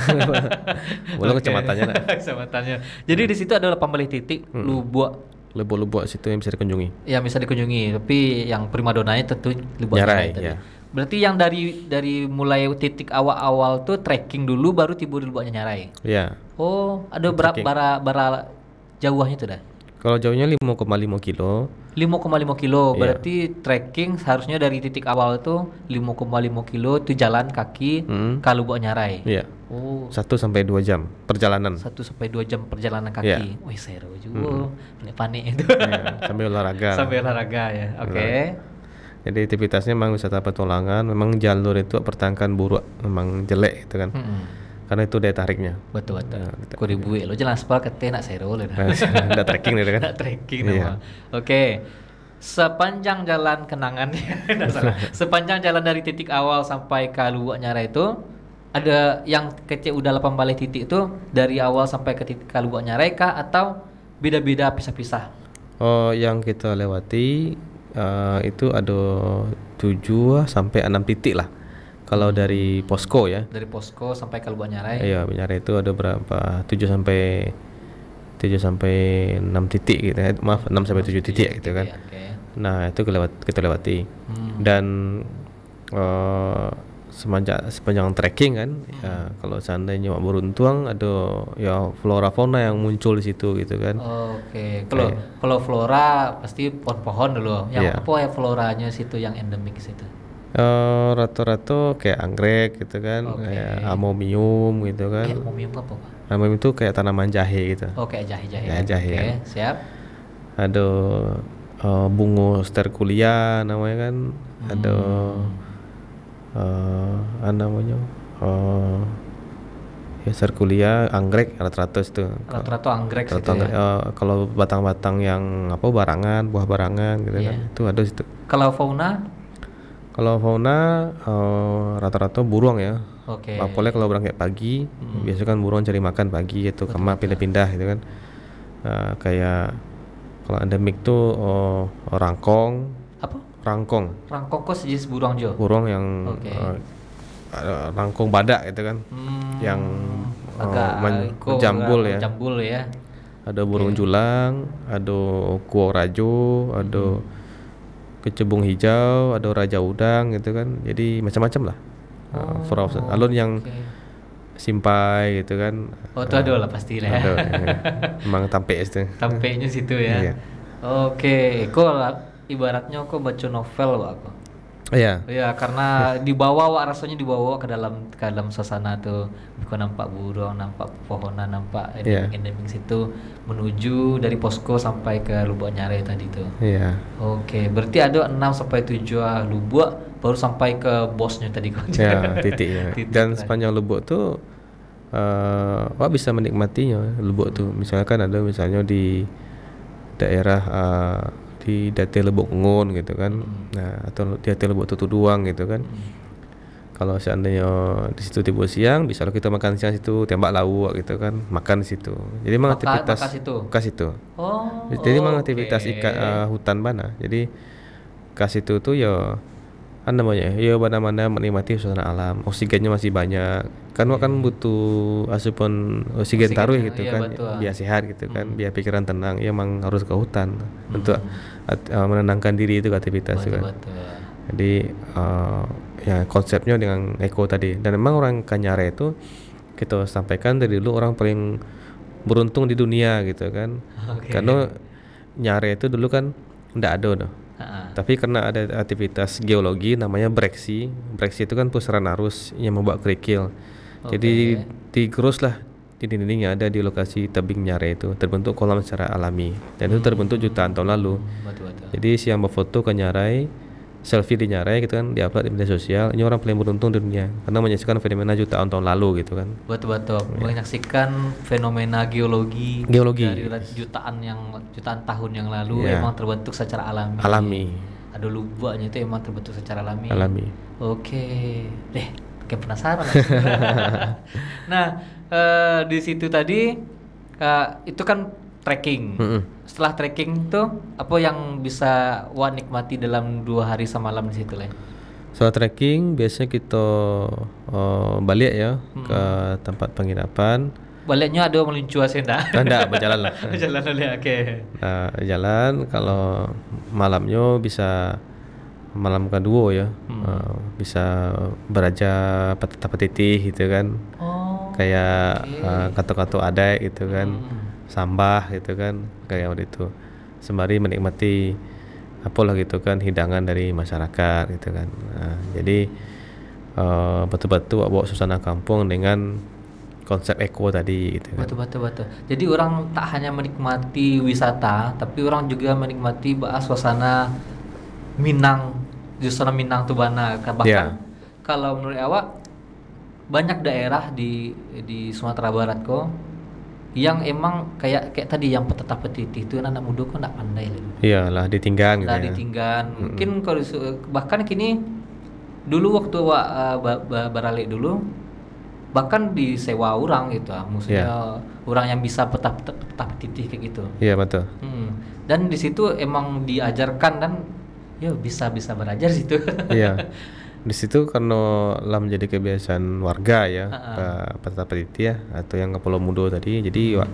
Belum <laughs> okay. kecamatannya nak. <laughs> kecamatannya. Jadi hmm. di situ ada delapan balik titik, hmm. lubuk lebok-lebok situ yang bisa dikunjungi? ya bisa dikunjungi, tapi yang primadonanya tentu lebok Nyarai. ya. Berarti yang dari dari mulai titik awal-awal tuh trekking dulu baru tiba di lebok Nyarai. Iya. Oh, ada berapa bara bara jauhnya itu dah? Kalau jauhnya 5,5 kilo. 5,5 kilo. Iya. Berarti trekking seharusnya dari titik awal itu 5,5 kilo itu jalan kaki hmm. kalau buat nyarai. Iya. Oh. 1 sampai dua jam perjalanan. Satu sampai dua jam perjalanan iya. kaki. Iya. Wih, seru juga. Hmm. Panik itu. Iya, sambil olahraga. <laughs> sambil olahraga ya. Oke. Okay. Iya. Jadi aktivitasnya memang wisata petualangan, memang jalur itu pertangkan buruk memang jelek gitu kan. Hmm karena itu daya tariknya betul betul nah, gitu. kuribu lo jelas pak ketika nak saya lo ndak nah, <laughs> tracking, deh kan Nggak tracking. iya. oke sepanjang jalan kenangannya <laughs> sepanjang jalan dari titik awal sampai ke luar Nyara itu ada yang kece udah 8 balik titik itu dari awal sampai ke titik ke Luwak atau beda-beda pisah-pisah oh yang kita lewati uh, itu ada tujuh sampai enam titik lah kalau dari Posko ya? Dari Posko sampai ke Lubang Nyarai. Iya, Nyarai itu ada berapa? 7 sampai 7 sampai 6 titik gitu ya. Maaf, 6 sampai 7 titik, titik gitu kan. okay. Nah, itu kelewat, kita lewati. Hmm. Dan uh, semenjak sepanjang trekking kan hmm. ya kalau seandainya mau beruntung ada ya flora fauna yang muncul di situ gitu kan oke okay. kalau kalau flora pasti pohon-pohon dulu yang yeah. apa ya floranya situ yang endemik situ rata eh, rata-rata kayak anggrek gitu kan, okay. kayak amomium gitu kan. Eh, amomium apa pak? Amomium itu kayak tanaman jahe gitu. Oh kayak jahe-jahe. Ya, jahe. okay, kan. siap. Ada uh, bungo sterculia namanya kan. Hmm. Ada uh, eh, namanya uh, ya serkulia anggrek rata-rata itu rata-rata anggrek rata -rata, ya? uh, kalau batang-batang yang apa barangan buah barangan gitu yeah. kan iya. itu ada situ kalau fauna kalau fauna rata eh, rata-rata burung ya. Oke. Okay. Apalagi kalau berangkat pagi, hmm. biasanya kan burung cari makan pagi itu kemah pindah-pindah gitu kan. Uh, kayak kalau endemik tuh uh, rangkong. Apa? Rangkong. Rangkong kok sejenis burung jo? Burung yang okay. uh, uh, rangkong badak gitu kan. Hmm. Yang uh, agak menjambul ya. Menjambul ya. Ada burung okay. julang, ada kuo rajo, ada hmm kecebung hijau, ada raja udang gitu kan. Jadi macam-macam lah. Ah, oh, frozen. Alun yang Simpai gitu kan. Oh, itu uh, ada ah, lah pasti lah. ya. <laughs> Emang tampe itu. Tampeknya situ ya. Iya. Oke, okay. kok ibaratnya kok baca novel Pak. Iya. Iya, karena dibawa wak rasanya dibawa ke dalam ke dalam suasana tuh. Bukan nampak burung, nampak pohonan, nampak iya. endemik-endemik yeah. situ menuju dari posko sampai ke Lubuk Nyare tadi tuh. Iya. Yeah. Oke, okay, berarti ada 6 sampai 7 ah, Lubuk baru sampai ke bosnya tadi kok? <laughs> iya, titiknya. titik Dan tadi. sepanjang Lubuk tuh eh uh, bisa menikmatinya Lubuk tuh. Misalkan ada misalnya di daerah uh, di Date Lebok Ngun gitu kan hmm. nah atau Date Lebok Tutu doang gitu kan hmm. kalau seandainya di situ tiba siang bisa kita makan siang situ tembak lauk gitu kan makan di situ jadi memang oh, aktivitas maka situ. Ke situ oh jadi oh, memang aktivitas ika, uh, eh, hutan mana, jadi ke itu tuh ya kan namanya ya mana-mana menikmati suasana alam oksigennya masih banyak kan yeah. kan butuh asupan oksigen, oksigen taruh ya, gitu iya, kan betul. biar sehat gitu kan, hmm. kan biar pikiran tenang ya emang harus ke hutan hmm. untuk Uh, menenangkan diri itu aktivitas juga. kan. Jadi uh, ya konsepnya dengan Eko tadi dan memang orang Kanyare itu kita sampaikan dari dulu orang paling beruntung di dunia gitu kan. Okay. Karena Nyare itu dulu kan tidak ada tuh. Tapi karena ada aktivitas geologi namanya breksi. Breksi itu kan pusaran arus yang membawa kerikil. Okay. Jadi digerus lah jadi dinding yang ada di lokasi tebing nyare itu terbentuk kolam secara alami dan itu terbentuk jutaan tahun lalu. Jadi siang berfoto ke nyarai, selfie di nyarai gitu kan diupload di media sosial ini orang paling beruntung di dunia karena menyaksikan fenomena jutaan tahun lalu gitu kan. buat buat iya. menyaksikan fenomena geologi, geologi dari jutaan yang jutaan tahun yang lalu ya. emang terbentuk secara alami. Alami. Ada lubangnya itu emang terbentuk secara alami. Alami. Oke deh kayak penasaran. <laughs> nah uh, di situ tadi uh, itu kan trekking. Mm -hmm. Setelah trekking tuh apa yang bisa Wah nikmati dalam dua hari semalam di situ lah? Setelah trekking biasanya kita uh, balik ya hmm. ke tempat penginapan. Baliknya ada meluncur senda. Tidak, berjalan lah. <laughs> berjalan lah, oke. Okay. Nah, jalan kalau malamnya bisa malam kedua ya. Hmm. Uh, bisa beraja patah-patah gitu kan. Oh kayak kata-kata iya. eh, kato-kato ada gitu kan hmm. sambah gitu kan kayak waktu itu sembari menikmati apalah gitu kan hidangan dari masyarakat gitu kan nah, jadi uh, eh, betul-betul bawa suasana kampung dengan konsep eco tadi gitu kan. Betul betul betul. Jadi orang tak hanya menikmati wisata, tapi orang juga menikmati bahas suasana Minang, suasana Minang Tubana kan. iya. bahkan yeah. kalau menurut awak banyak daerah di di Sumatera Barat kok yang emang kayak kayak tadi yang petetap petiti itu anak muda kok nggak pandai lah. Iyalah gitu. Lah ditinggal Ya. Mungkin mm -hmm. kalau bahkan kini dulu waktu wa, uh, eh, baralek dulu bahkan disewa orang gitu ah, maksudnya yeah. orang yang bisa petah petah, petah kayak gitu. Iya yeah, betul. Hmm. Dan di situ emang diajarkan dan ya bisa bisa belajar situ. Iya. yeah. <laughs> di situ karena lah menjadi kebiasaan warga ya uh-uh. peserta ya atau yang ke Pulau Mudo tadi jadi hmm. wah,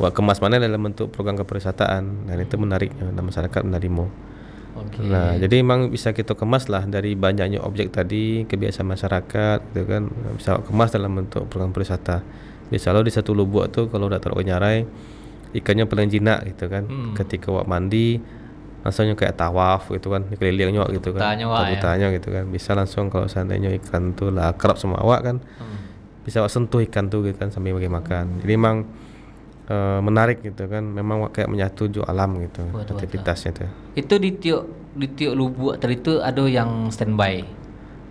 wah kemas mana dalam bentuk program keperwisataan dan itu menariknya dan masyarakat menarimu. okay. nah jadi memang bisa kita kemas lah dari banyaknya objek tadi kebiasaan masyarakat itu kan bisa kemas dalam bentuk program pariwisata misalnya di satu lubuk tuh kalau udah nyarai ikannya paling jinak gitu kan hmm. ketika wak mandi langsungnya kayak tawaf gitu kan keliling nyok gitu kan tanya ya. gitu kan bisa langsung kalau seandainya ikan tuh lah kerap semua awak kan hmm. bisa awak sentuh ikan tuh gitu kan sambil bagi makan hmm. jadi memang e, menarik gitu kan memang kayak menyatu ju alam gitu aktivitasnya tuh itu di tiok di tiok lubu tadi itu ada yang standby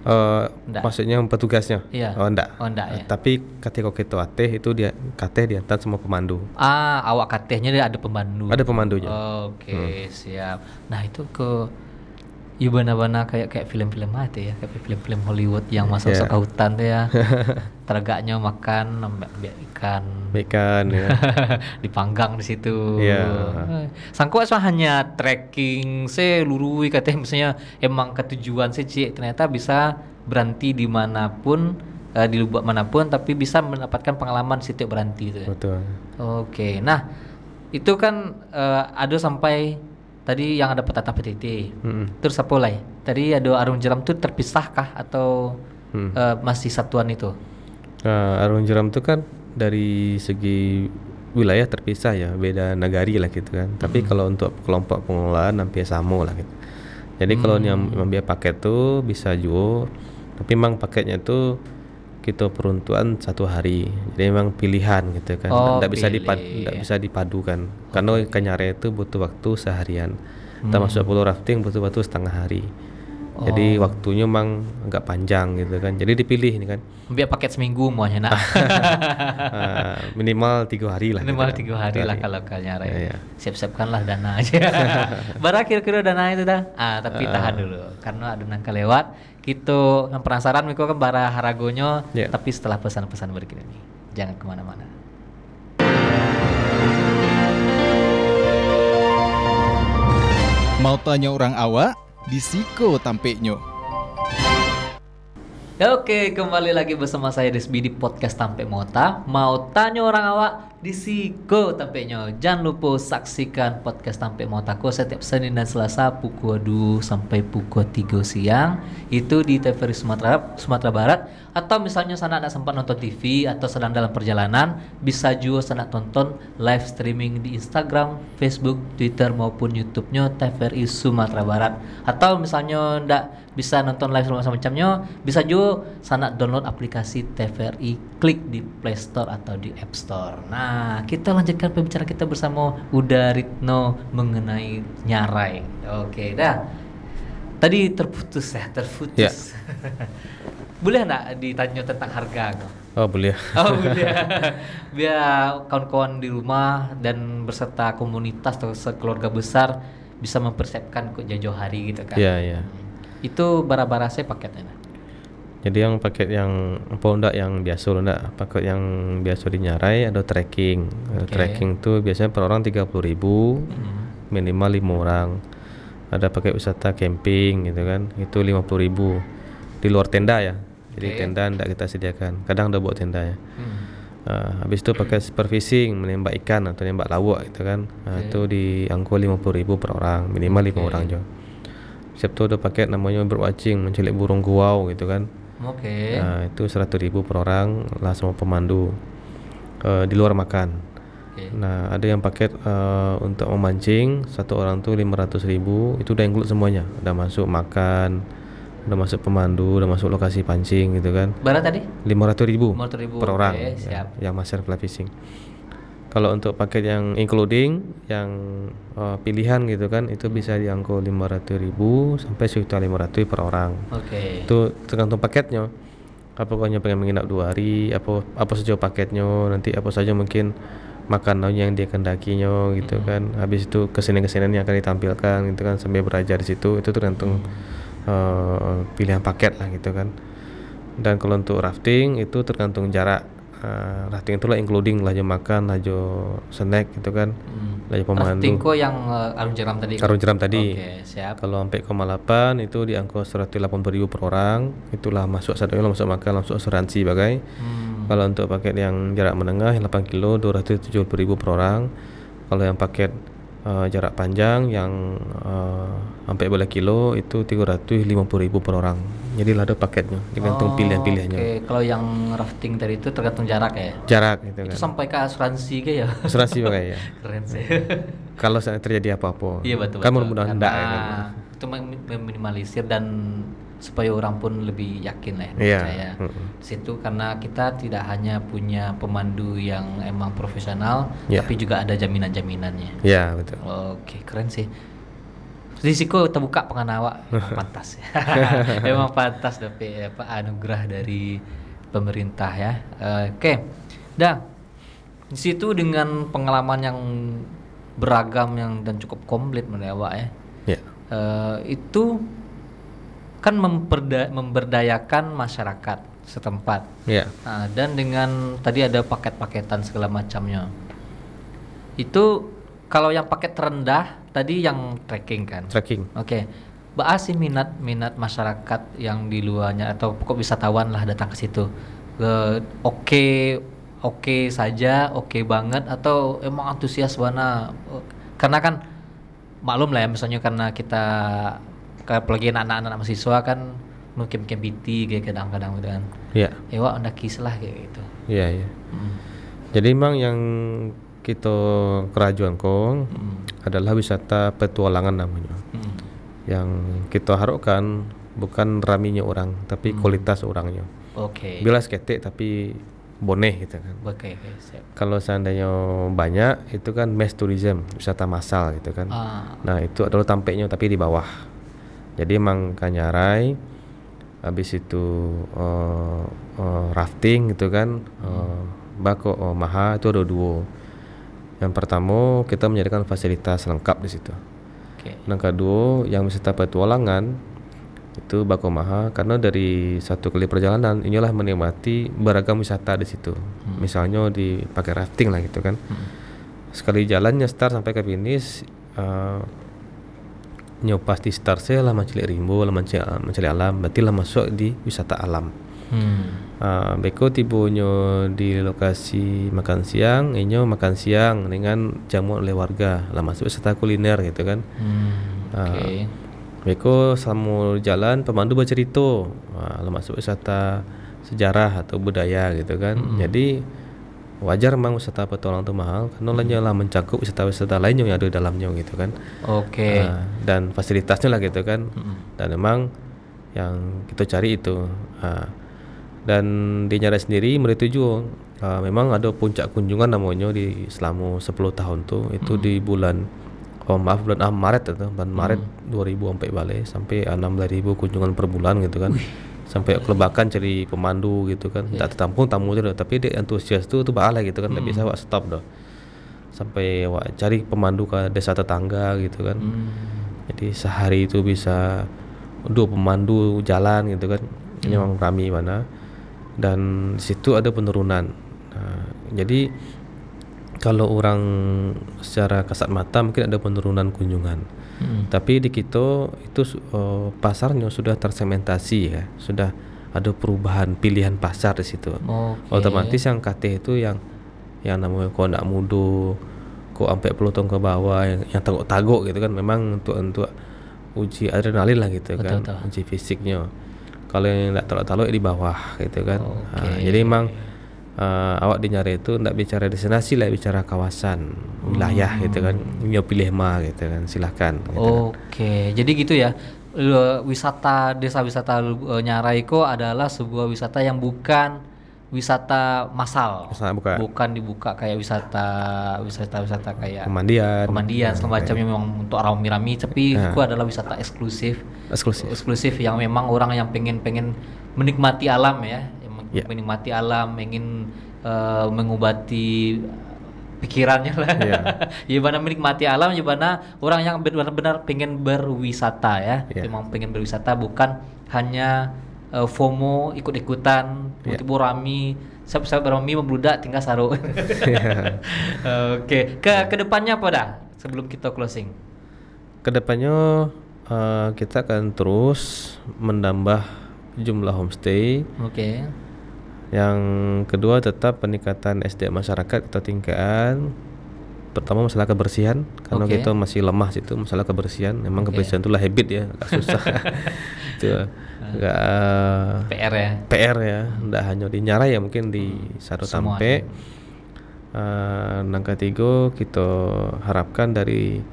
Uh, maksudnya petugasnya? Iya. Oh enggak. Oh enggak eh, ya. Uh, tapi ketika kita ateh itu dia kateh diantar semua pemandu. Ah, awak katehnya dia ada pemandu. Ada pemandunya. Oke, okay, hmm. siap. Nah, itu ke Iya benar-benar kayak kayak film-film mati ya, kayak film-film Hollywood yang masuk yeah. Iya. ke hutan tuh ya. <laughs> Tergaknya makan biar ikan. Ikan ya. <laughs> Dipanggang di situ. Yeah. Iya. Sangku asma hanya trekking sih lurui katanya misalnya emang ketujuan sih Cik ternyata bisa berhenti dimanapun uh, eh, di lubuk manapun tapi bisa mendapatkan pengalaman situ berhenti itu ya. Betul. Oke. Okay. Nah, itu kan uh, ada sampai tadi yang ada petata PTT hmm. terus apa lagi tadi ada arung jeram tuh terpisahkah atau hmm. uh, masih satuan itu uh, arung jeram tuh kan dari segi wilayah terpisah ya beda nagari lah gitu kan hmm. tapi kalau untuk kelompok pengelolaan hampir sama lah gitu jadi hmm. kalau mm. yang membiayai paket tuh bisa jual tapi memang paketnya tuh gitu peruntuan satu hari jadi memang pilihan gitu kan oh, tidak bisa dipad tidak bisa dipadukan okay. karena kenyare itu butuh waktu seharian hmm. termasuk pulau rafting butuh waktu setengah hari oh. jadi waktunya memang agak panjang gitu kan jadi dipilih ini kan biar paket seminggu muanya nak <laughs> ah, minimal tiga hari lah minimal gitu kan. tiga kan. hari, hari lah kalau kenyare ya, ya. siap siapkanlah dana aja <laughs> berakhir kira dana itu dah ah tapi uh. tahan dulu karena ada nangka lewat gitu penasaran Miko Bara haragonyo yeah. tapi setelah pesan-pesan berikut ini jangan kemana-mana mau tanya orang awak di siko tampeknya Oke, kembali lagi bersama saya Desbi di podcast Tampe Mota. Mau tanya orang awak di Siko Tampeknya. Jangan lupa saksikan podcast Tampe Mota ko setiap Senin dan Selasa pukul 2 sampai pukul 3 siang. Itu di TVRI Sumatera, Sumatera Barat atau misalnya sana ada sempat nonton TV atau sedang dalam perjalanan bisa juga sana tonton live streaming di Instagram, Facebook, Twitter maupun YouTube-nya TVRI Sumatera Barat atau misalnya tidak bisa nonton live streaming semacamnya bisa juga sana download aplikasi TVRI klik di Play Store atau di App Store nah kita lanjutkan pembicaraan kita bersama Uda Ritno mengenai nyarai oke dah tadi terputus ya terputus yeah. <laughs> boleh nggak ditanya tentang harga? Oh boleh. Oh <laughs> boleh. <laughs> Biar kawan-kawan di rumah dan berserta komunitas atau sekeluarga besar bisa mempersiapkan kok jauh hari gitu kan? Iya yeah, iya. Yeah. Itu bara-bara saya paketnya. Jadi yang paket yang apa ndak yang biasa loh, enggak paket yang biasa di nyarai ada trekking. Okay. Trekking tuh biasanya per orang tiga puluh ribu, mm-hmm. minimal lima orang. Ada paket wisata camping gitu kan, itu lima puluh ribu di luar tenda ya jadi okay. tenda tidak kita sediakan kadang udah buat tenda ya hmm. uh, habis itu pakai superfishing menembak ikan atau nembak lawak gitu kan uh, itu di angko lima puluh ribu per orang minimal lima okay. orang aja siap tuh udah pakai namanya berwacing, menculik burung guau gitu kan oke okay. uh, itu seratus ribu per orang lah sama pemandu uh, di luar makan Okay. Nah, ada yang paket uh, untuk memancing satu orang tuh 500.000, itu udah include semuanya. Udah masuk makan, udah masuk pemandu, udah masuk lokasi pancing gitu kan. Berapa tadi? Lima ratus ribu, ribu per orang. Okay, ya, siap. yang master fly fishing. Kalau untuk paket yang including, yang uh, pilihan gitu kan, itu hmm. bisa diangkut lima ratus ribu sampai sekitar lima ratus per orang. Oke. Okay. Itu tergantung paketnya. Apa kau hanya pengen menginap dua hari, apa apa saja paketnya, nanti apa saja mungkin makanan yang dia kendakinya gitu mm -hmm. kan. Habis itu kesenian-kesenian yang akan ditampilkan gitu kan sambil belajar di situ, itu tergantung hmm. Eh, pilihan paket lah gitu kan dan kalau untuk rafting itu tergantung jarak uh, rafting itulah including laju makan laju snack gitu kan hmm. laju pemandu rafting kok yang uh, eh, arung jeram tadi arung jeram tadi okay, siap. kalau sampai 0,8 itu di angka 180 ribu per orang itulah masuk satu kilo masuk makan langsung asuransi bagai hmm. kalau untuk paket yang jarak menengah 8 kilo 270 ribu per orang kalau yang paket uh, jarak panjang yang uh, sampai boleh kilo itu puluh ribu per orang jadi ada paketnya tergantung oh, pilihan-pilihannya okay. kalau yang rafting tadi itu tergantung jarak ya jarak gitu itu kan. sampai ke asuransi kayak ya asuransi pakai ya <laughs> keren sih <laughs> kalau terjadi apa-apa iya betul, kan -betul. mudah-mudahan enggak ya, kan. itu meminimalisir dan supaya orang pun lebih yakin lah yeah. Iya. percaya mm -hmm. situ karena kita tidak hanya punya pemandu yang emang profesional yeah. tapi juga ada jaminan jaminannya ya yeah, betul oke okay, keren sih risiko terbuka pengenawa <laughs> pantas ya. <laughs> pantas emang pantas tapi apa anugerah dari pemerintah ya uh, oke okay. dah di situ dengan pengalaman yang beragam yang dan cukup komplit menewa ya yeah. Iya. uh, itu kan memperda memberdayakan masyarakat setempat. Yeah. Nah, dan dengan tadi ada paket-paketan segala macamnya. Itu kalau yang paket terendah tadi yang trekking kan? Trekking. Oke. Okay. sih minat-minat masyarakat yang di luarnya atau pokok wisatawan lah datang ke situ. Oke, uh, oke okay saja, oke okay banget atau emang antusias mana? Karena kan maklum lah ya misalnya karena kita apalagi anak-anak mahasiswa kan mungkin mungkin biti kayak kadang-kadang gitu kan iya yeah. Ya, anda kisah kayak gitu iya yeah, iya yeah. mm. jadi memang yang kita kerajuan kong mm. adalah wisata petualangan namanya mm. yang kita harapkan bukan raminya orang tapi mm. kualitas orangnya oke okay. bila seketik tapi boneh gitu kan. Oke, okay, okay, Kalau seandainya banyak itu kan mass tourism, wisata massal gitu kan. Ah. Nah, itu adalah tampaknya tapi di bawah jadi emang kanyarai habis itu uh, uh, rafting gitu kan hmm. uh, eh, Bako oh, Maha itu ada dua yang pertama kita menyediakan fasilitas lengkap di situ okay. yang kedua yang wisata petualangan itu Bako Maha karena dari satu kali perjalanan inilah menikmati beragam wisata di situ hmm. misalnya dipakai rafting lah gitu kan hmm. sekali jalannya start sampai ke finish uh, nyo pasti star saya lah mencari rimbo lah mencari alam berarti lah masuk di wisata alam hmm. uh, beko tibo nyo di lokasi makan siang inyo eh, makan siang dengan jamu oleh warga lah masuk wisata kuliner gitu kan hmm. okay. uh, Beko samu jalan pemandu bercerita uh, lah masuk wisata sejarah atau budaya gitu kan hmm. jadi wajar memang wisata petualang itu mahal karena hmm. lah mencakup wisata-wisata lain yang ada di dalamnya gitu kan oke okay. uh, dan fasilitasnya lah gitu kan hmm. dan memang yang kita cari itu uh, dan di Nyara sendiri tujuh ah, uh, memang ada puncak kunjungan namanya di selama 10 tahun tuh itu hmm. di bulan oh maaf bulan ah, Maret itu bulan hmm. Maret 2000 sampai balik sampai 6000 kunjungan per bulan gitu kan Wih sampai kelebakan cari pemandu gitu kan yeah. tak tertampung tamu itu tapi dia antusias tuh tuh bahala gitu kan tidak mm. bisa wak stop doh sampai wak cari pemandu ke desa tetangga gitu kan mm. jadi sehari itu bisa dua pemandu jalan gitu kan mm. ini memang kami mana dan situ ada penurunan nah, jadi kalau orang secara kasat mata mungkin ada penurunan kunjungan Hmm. Tapi di Kito itu uh, pasarnya sudah tersegmentasi ya, sudah ada perubahan pilihan pasar di situ. Okay. Otomatis yang KT itu yang yang namanya kok nak mudo, kok sampai pelotong ke bawah yang, yang tagok-tagok gitu kan memang untuk untuk uji adrenalin lah gitu Betul kan, uji fisiknya. Kalau yang tidak terlalu-terlalu di bawah gitu kan. Okay. Nah, jadi memang uh, awak dinyari itu tidak bicara destinasi lah bicara kawasan wilayah hmm. gitu kan hmm. Nyopilih pilih mah gitu kan silahkan gitu kan. oke kan. jadi gitu ya wisata desa wisata eh, Nyaraiko adalah sebuah wisata yang bukan wisata masal, buka. bukan. dibuka kayak wisata wisata wisata kayak pemandian pemandian semacamnya memang untuk rame mirami. tapi nah. itu adalah wisata eksklusif eksklusif eksklusif yang memang orang yang pengen pengen menikmati alam ya yeah. menikmati alam, ingin uh, eh, mengobati pikirannya lah. Yeah. <laughs> Ya, gimana menikmati alam, ya, gimana orang yang benar-benar pengen berwisata ya, yeah. memang pengen berwisata bukan hanya uh, FOMO ikut-ikutan, yeah. tiba rami, siapa-siapa rami membludak tinggal saru. yeah. <laughs> <laughs> Oke, okay. ke ya. kedepannya apa dah sebelum kita closing? Kedepannya uh, eh, kita akan terus menambah jumlah homestay. Oke. Okay yang kedua tetap peningkatan SDM masyarakat kita tingkatkan. Pertama masalah kebersihan karena okay. kita masih lemah situ masalah kebersihan. Memang okay. kebersihan itulah habit ya, agak susah. <laughs> itu enggak ah. uh, eh, PR ya. PR ya, enggak hanya di Nyara ya mungkin di hmm, satu sampai ya. Uh, eh, nangka ketiga kita harapkan dari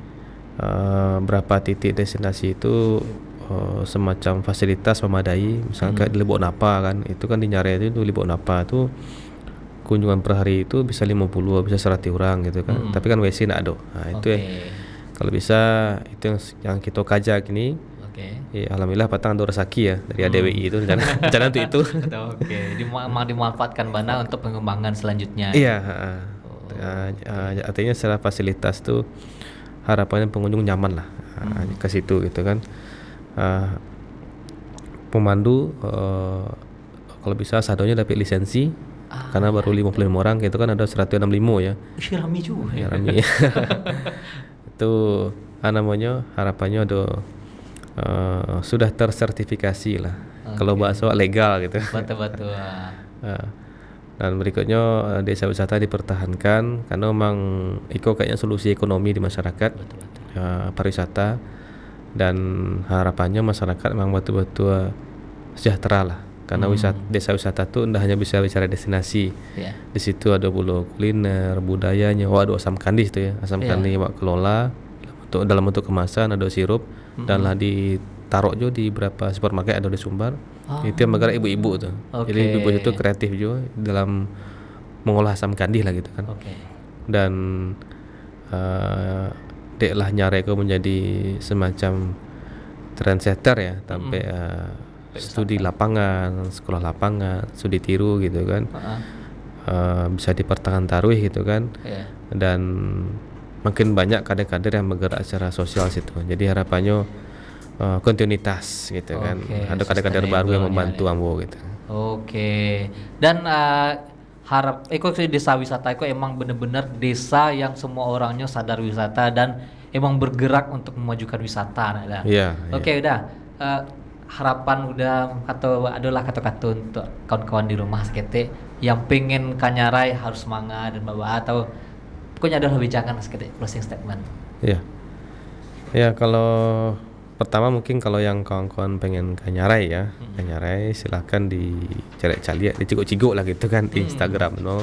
uh, berapa titik destinasi itu Eh, semacam fasilitas memadai misalnya hmm. kayak di Lebok Napa kan itu kan di Nyare itu, itu Lebok Napa itu kunjungan per hari itu bisa 50 bisa 100 orang gitu kan hmm. tapi kan WC nak ada nah, okay. itu ya kalau bisa itu yang, yang kita kajak ini okay. ya, alhamdulillah patang ada rezeki ya dari hmm. ADWI itu rencana <laughs> rencana untuk itu oke okay. Dimu dimanfaatkan mana untuk pengembangan selanjutnya iya oh. uh, artinya secara fasilitas tuh harapannya pengunjung nyaman lah uh, hmm. ke situ gitu kan uh, pemandu uh, kalau bisa sadonya dapat lisensi ah, karena baru 55 iya. orang itu kan ada 165 ya. Rami juga. Ya, iya, rami. <laughs> itu ah, namanya harapannya ada uh, sudah tersertifikasi lah. Okay. Kalau bakso legal gitu. Betul-betul. uh, <laughs> ah. dan berikutnya desa wisata dipertahankan karena memang itu kayaknya solusi ekonomi di masyarakat. Betul, betul. Uh, pariwisata dan harapannya masyarakat memang betul-betul sejahtera lah karena hmm. wisata desa wisata itu tidak hanya bisa bicara destinasi yeah. di situ ada pulau kuliner budayanya wah oh, ada asam kandi itu ya asam yeah. kandi wak kelola untuk dalam bentuk kemasan ada sirup hmm. dan lah ditaruh juga di beberapa supermarket ada di Sumbar oh. itu yang bergerak ibu-ibu tuh okay. jadi ibu-ibu itu kreatif juga dalam mengolah asam kandi lah gitu kan okay. dan uh, lah nyareko menjadi semacam trendsetter ya sampai -hmm. uh, studi lapangan sekolah lapangan studi tiru gitu kan uh -huh. uh, bisa dipertahankan taruh gitu kan yeah. dan makin banyak kader-kader yang bergerak secara sosial situ jadi harapannya uh, kontinuitas gitu okay. kan ada kader-kader baru yang ya, membantu ya. ambo gitu oke okay. dan uh, harap Eko eh, desa wisata Eko emang bener-bener desa yang semua orangnya sadar wisata dan emang bergerak untuk memajukan wisata nah, yeah, iya, iya. oke okay, yeah. udah uh, harapan udah atau adalah kata-kata untuk kawan-kawan di rumah sekete yang pengen kanyarai harus semangat dan bawa atau pokoknya adalah bijakan sekete closing statement. Iya. Ya kalau pertama mungkin kalau yang kawan-kawan pengen kanyarai ya hmm. kanyarai silahkan di cari ya di cigo cigo lah gitu kan di hmm. Instagram no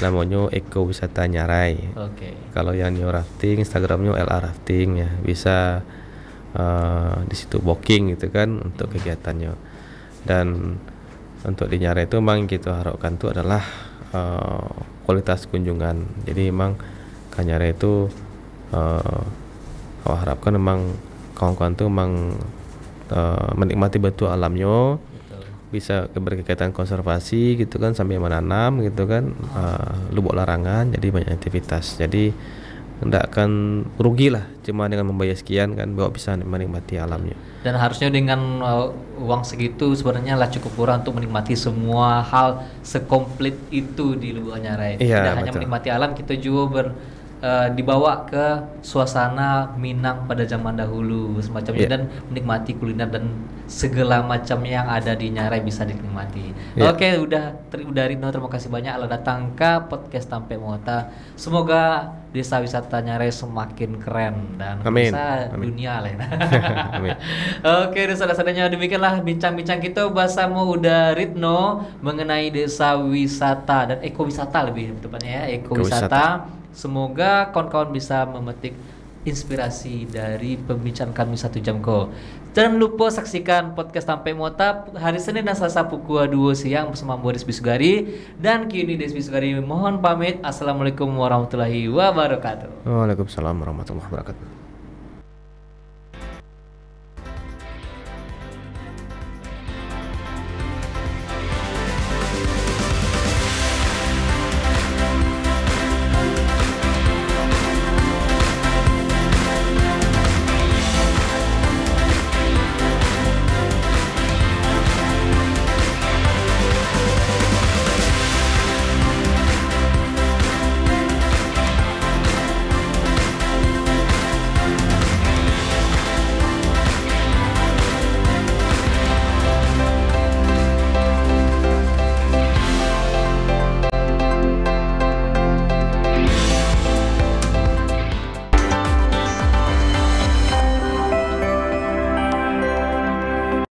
namanya Eko Wisata Nyarai. Oke. Okay. Kalau yang new rafting Instagramnya LA Rafting ya bisa uh, di situ booking gitu kan untuk hmm. kegiatannya dan untuk di Nyarai itu memang kita harapkan itu adalah uh, kualitas kunjungan. Jadi memang Kanyarai itu uh, harapkan memang kawan-kawan tuh emang uh, eh, menikmati batu alamnya bisa keberkaitan konservasi gitu kan sambil menanam gitu kan uh, lubuk larangan jadi banyak aktivitas jadi tidak akan rugi lah cuma dengan membayar sekian kan bawa bisa menikmati alamnya dan harusnya dengan uh, uang segitu sebenarnya lah cukup kurang untuk menikmati semua hal sekomplit itu di Lubuk Anyarai ya. iya, tidak betul. hanya menikmati alam kita juga ber uh, dibawa ke suasana Minang pada zaman dahulu semacamnya yeah. dan menikmati kuliner dan segala macam yang ada di Nyare bisa dinikmati. Yeah. Oke, okay, udah ter udah Rino terima kasih banyak ala datang ke podcast Tampe Mota. Semoga desa wisata Nyarai semakin keren dan Amin. bisa Amin. dunia lah. Ya. <laughs> Oke, okay, dasarnya demikianlah bincang-bincang kita mau udah Ritno mengenai desa wisata dan ekowisata lebih tepatnya ya, ekowisata. ekowisata Semoga kawan-kawan bisa memetik inspirasi dari pembicaraan kami satu jam ko. Jangan lupa saksikan podcast Sampai Mota hari Senin dan Selasa pukul 2 siang bersama Boris Bisugari dan kini Des Bisugari mohon pamit. Assalamualaikum warahmatullahi wabarakatuh. Waalaikumsalam warahmatullahi wabarakatuh.